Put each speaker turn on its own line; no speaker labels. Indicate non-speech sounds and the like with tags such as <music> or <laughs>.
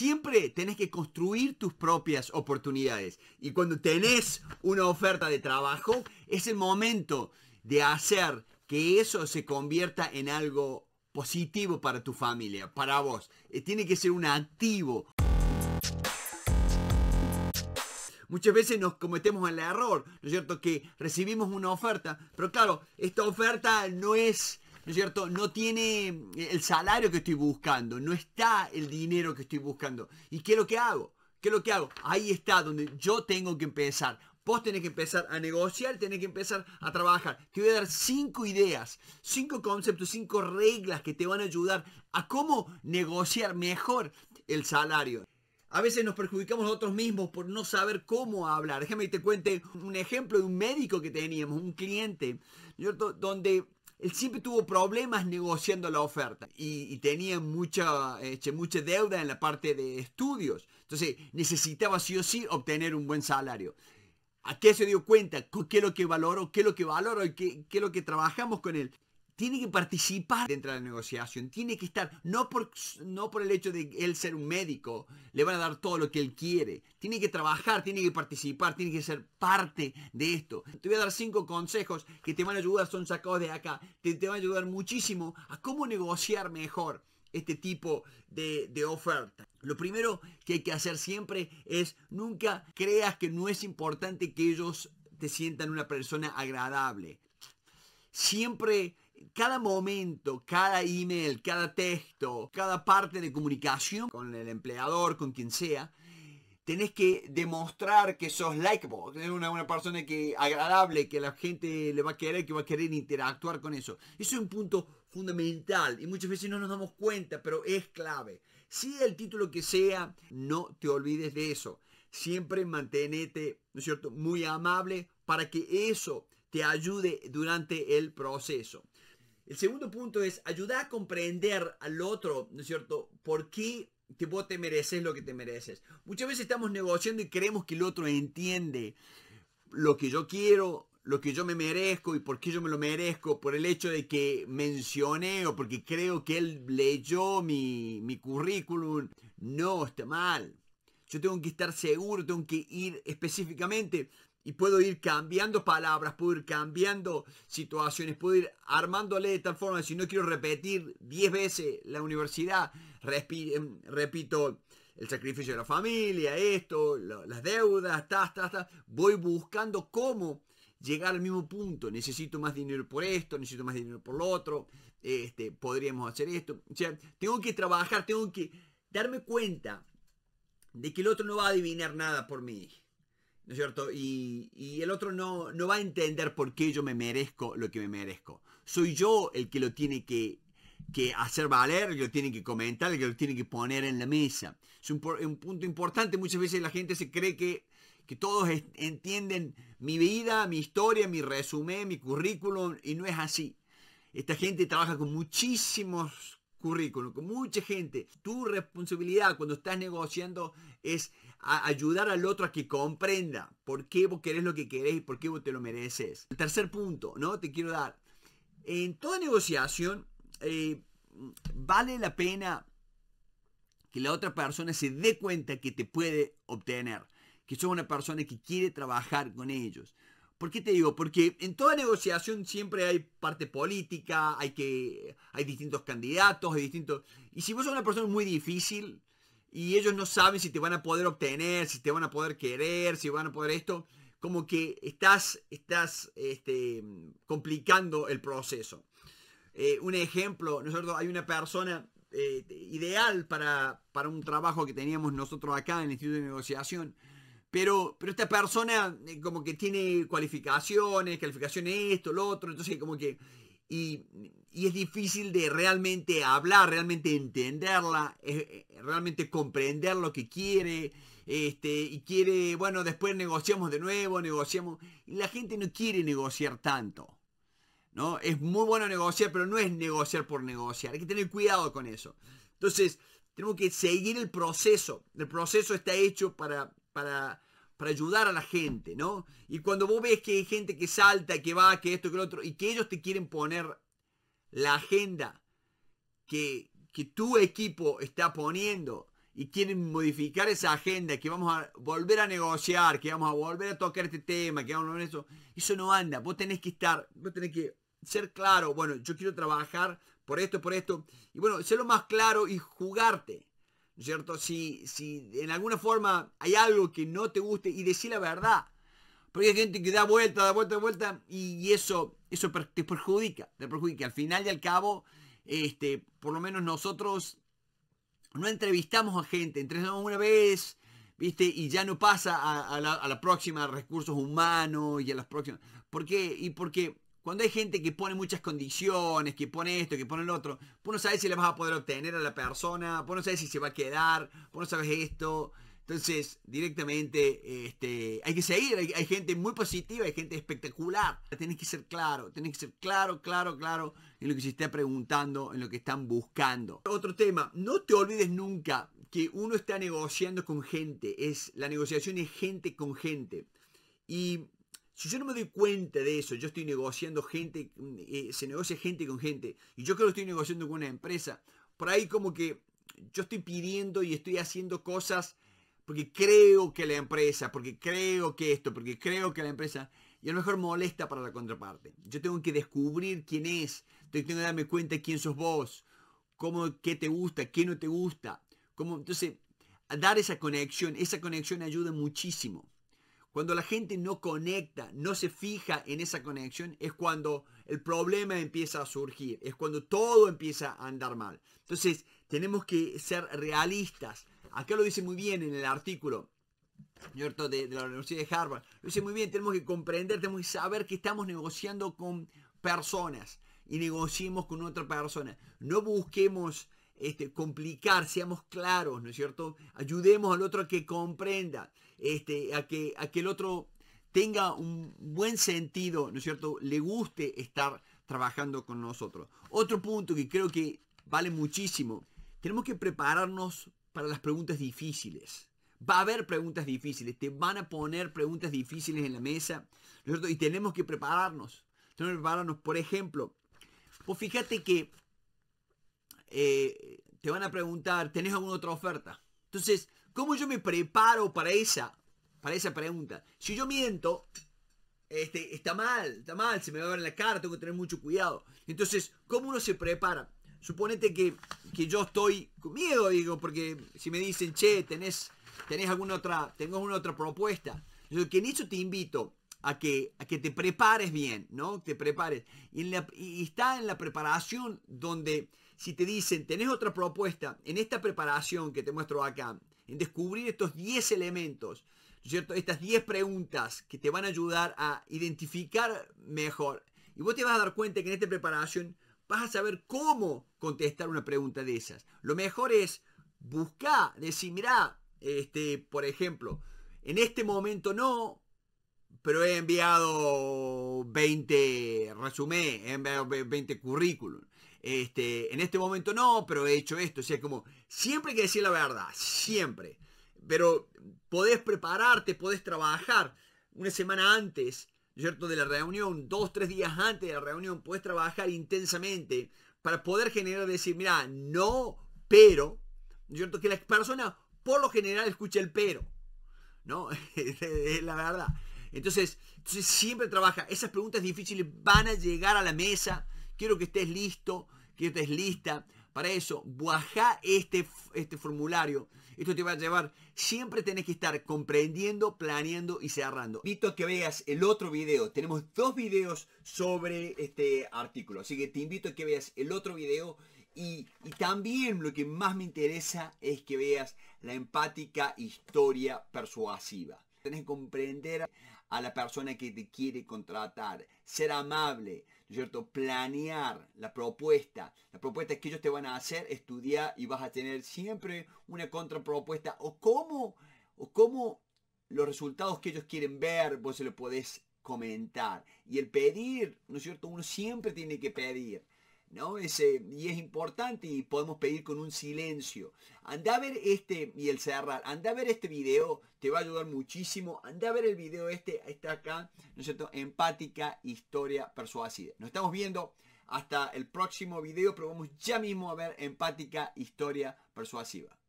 siempre tenés que construir tus propias oportunidades. Y cuando tenés una oferta de trabajo, es el momento de hacer que eso se convierta en algo positivo para tu familia, para vos. Eh, tiene que ser un activo. Muchas veces nos cometemos el error, ¿no es cierto? Que recibimos una oferta, pero claro, esta oferta no es ¿no cierto? No tiene eh, el salario que estoy buscando, no está el dinero que estoy buscando. ¿Y qué es lo que hago? ¿Qué es lo que hago? Ahí está donde yo tengo que empezar. Vos tenés que empezar a negociar, tenés que empezar a trabajar. Te voy a dar cinco ideas, cinco conceptos, cinco reglas que te van a ayudar a cómo negociar mejor el salario. A veces nos perjudicamos nosotros mismos por no saber cómo hablar. Déjame que te cuente un ejemplo de un médico que teníamos, un cliente, ¿cierto? Donde él siempre tuvo problemas negociando la oferta y, tenía este, mucha, deuda en la parte de estudios. Entonces necesitaba sí o sí obtener un buen salario. ¿A qué se dio cuenta? ¿Qué es lo que valoro? ¿Qué es lo que valoro? ¿Qué, qué es lo que trabajamos con él? tiene que participar dentro de la negociación, tiene que estar, no por, no por el hecho de él ser un médico, le van a dar todo lo que él quiere, tiene que trabajar, tiene que participar, tiene que ser parte de esto. Te voy a dar cinco consejos que te van a ayudar, son sacados de acá, te, te van a ayudar muchísimo a cómo negociar mejor este tipo de, de, oferta. Lo primero que hay que hacer siempre es nunca creas que no es importante que ellos te sientan una persona agradable. Siempre cada momento, cada email, cada texto, cada parte de comunicación con el empleador, con quien sea, tenés que demostrar que sos likeable, tener una, persona que agradable, que la gente le va a querer, que va a querer interactuar con eso. Eso es un punto fundamental y muchas veces no nos damos cuenta, pero es clave. si el título que sea, no te olvides de eso. Siempre manténete ¿no es cierto?, muy amable para que eso te ayude durante el proceso. El segundo punto es ayudar a comprender al otro, ¿no es cierto? ¿Por qué vos te mereces lo que te mereces? Muchas veces estamos negociando y creemos que el otro entiende lo que yo quiero, lo que yo me merezco y por qué yo me lo merezco, por el hecho de que mencioné o porque creo que él leyó mi, mi currículum. No, está mal. Yo tengo que estar seguro, tengo que ir específicamente. Y puedo ir cambiando palabras, puedo ir cambiando situaciones, puedo ir armándole de tal forma, si no quiero repetir 10 veces la universidad, em, repito el sacrificio de la familia, esto, las deudas, ta ta voy buscando cómo llegar al mismo punto. Necesito más dinero por esto, necesito más dinero por lo otro, este, podríamos hacer esto. O sea, tengo que trabajar, tengo que darme cuenta de que el otro no va a adivinar nada por mí cierto? Y, el otro no, va a entender por qué yo me merezco lo que me merezco. Soy yo el que lo tiene que hacer valer, que lo tiene que comentar, que lo tiene que poner en la mesa. Es un, punto importante, muchas veces la gente se cree que, que todos entienden mi vida, mi historia, mi resumen, mi currículum, y no es así. Esta gente trabaja con muchísimos currículum, con mucha gente. Tu responsabilidad cuando estás negociando es ayudar al otro a que comprenda por qué vos querés lo que querés y por qué vos te lo mereces. El tercer punto, ¿no? Te quiero dar. En toda negociación, eh, vale la pena que la otra persona se dé cuenta que te puede obtener, que sos una persona que quiere trabajar con ellos. ¿Por qué te digo? Porque en toda negociación siempre hay parte política, hay que hay distintos candidatos, hay distintos... Y si vos sos una persona muy difícil y ellos no saben si te van a poder obtener, si te van a poder querer, si van a poder esto, como que estás, estás este, complicando el proceso. Eh, un ejemplo, nosotros hay una persona eh, ideal para, para un trabajo que teníamos nosotros acá en el Instituto de Negociación, pero, esta persona eh, como que tiene cualificaciones, calificaciones esto, lo otro, entonces como que... Y, es difícil de realmente hablar, realmente entenderla, eh, eh, realmente comprender lo que quiere, este, y quiere, bueno, después negociamos de nuevo, negociamos. Y la gente no quiere negociar tanto. ¿no? Es muy bueno negociar, pero no es negociar por negociar. Hay que tener cuidado con eso. Entonces, tenemos que seguir el proceso. El proceso está hecho para para, para ayudar a la gente, ¿no? Y cuando vos ves que hay gente que salta, que va, que esto, que lo otro, y que ellos te quieren poner la agenda que, tu equipo está poniendo y quieren modificar esa agenda, que vamos a volver a negociar, que vamos a volver a tocar este tema, que vamos a ver eso, eso no anda. Vos tenés que estar, vos tenés que ser claro, bueno, yo quiero trabajar por esto, por esto, y bueno, ser lo más claro y jugarte cierto? Si, si en alguna forma hay algo que no te guste y decir la verdad. Porque hay gente que da vuelta, da vuelta, da vuelta y, eso, eso te perjudica, te perjudica. Al final y al cabo, este, por lo menos nosotros no entrevistamos a gente, entrevistamos una vez, ¿viste? Y ya no pasa a, la, próxima, recursos humanos y a las próximas. ¿Por qué? Y porque cuando hay gente que pone muchas condiciones, que pone esto, que pone el otro, vos no sabes si le vas a poder obtener a la persona, vos no sabes si se va a quedar, vos no sabes esto. Entonces, directamente, este, hay que seguir, hay, gente muy positiva, hay gente espectacular. Tienes que ser claro, tenés que ser claro, claro, claro en lo que se está preguntando, en lo que están buscando. Otro tema, no te olvides nunca que uno está negociando con gente, es, la negociación es gente con gente. Y si yo no me doy cuenta de eso, yo estoy negociando gente, eh, se negocia gente con gente, y yo creo que estoy negociando con una empresa, por ahí como que yo estoy pidiendo y estoy haciendo cosas porque creo que la empresa, porque creo que esto, porque creo que la empresa, y a lo mejor molesta para la contraparte. Yo tengo que descubrir quién es, tengo que darme cuenta quién sos vos, cómo, qué te gusta, qué no te gusta. Cómo, entonces, dar esa conexión, esa conexión ayuda muchísimo. Cuando la gente no conecta, no se fija en esa conexión, es cuando el problema empieza a surgir, es cuando todo empieza a andar mal. Entonces, tenemos que ser realistas. Acá lo dice muy bien en el artículo. De, la Universidad de Harvard. Lo dice muy bien, tenemos que comprender, tenemos que saber que estamos negociando con personas y negociemos con otra persona. No busquemos este, complicar, seamos claros, ¿no es cierto? Ayudemos al otro a que comprenda, este, a, que, el otro tenga un buen sentido, ¿no es cierto? Le guste estar trabajando con nosotros. Otro punto que creo que vale muchísimo, tenemos que prepararnos para las preguntas difíciles. Va a haber preguntas difíciles, te van a poner preguntas difíciles en la mesa, ¿no es cierto? Y tenemos que prepararnos. Tenemos que prepararnos, por ejemplo, pues fíjate que eh, te van a preguntar, ¿tenés alguna otra oferta? Entonces, ¿cómo yo me preparo para esa, para esa pregunta? Si yo miento, este, está mal, está mal, se me va a ver en la cara, tengo que tener mucho cuidado. Entonces, ¿cómo uno se prepara? Suponete que, yo estoy con miedo, digo, porque si me dicen, che, tenés, tenés alguna otra, tengo alguna otra propuesta. Yo que en eso te invito a que, a que te prepares bien, ¿no? Te prepares. y está en la preparación donde si te dicen, tenés otra propuesta en esta preparación que te muestro acá, en descubrir estos 10 elementos, cierto? Estas 10 preguntas que te van a ayudar a identificar mejor. Y vos te vas a dar cuenta que en esta preparación vas a saber cómo contestar una pregunta de esas. Lo mejor es buscar, decir, mirá, este, por ejemplo, en este momento no, pero he enviado 20 resumés, he enviado 20 currículum. Este, en este momento no, pero he hecho esto. O sea, como siempre hay que decir la verdad, siempre. Pero podés prepararte, podés trabajar una semana antes, ¿cierto? De la reunión, dos, tres días antes de la reunión, podés trabajar intensamente para poder generar, decir, mira, no, pero, ¿cierto? Que la persona por lo general escucha el pero, ¿no? <laughs> es la verdad. entonces siempre trabaja. Esas preguntas difíciles van a llegar a la mesa Quiero que estés listo, que estés lista. Para eso, bajá este, este formulario. Esto te va a llevar. Siempre tenés que estar comprendiendo, planeando y cerrando. Invito a que veas el otro video. Tenemos dos videos sobre este artículo. Así que te invito a que veas el otro video. Y, también lo que más me interesa es que veas la empática historia persuasiva. Tenés que comprender a la persona que te quiere contratar, ser amable, ¿no es cierto? Planear la propuesta. La propuesta que ellos te van a hacer, estudiar y vas a tener siempre una contrapropuesta o cómo, o cómo los resultados que ellos quieren ver, vos se lo podés comentar. Y el pedir, ¿no es cierto? Uno siempre tiene que pedir. ¿no? y es importante y podemos pedir con un silencio. Anda a ver este, y el cerrar, anda a ver este video, te va a ayudar muchísimo. Anda a ver el video este, está acá, ¿no es cierto? Empática, historia persuasiva. Nos estamos viendo hasta el próximo video, pero vamos ya mismo a ver empática, historia persuasiva.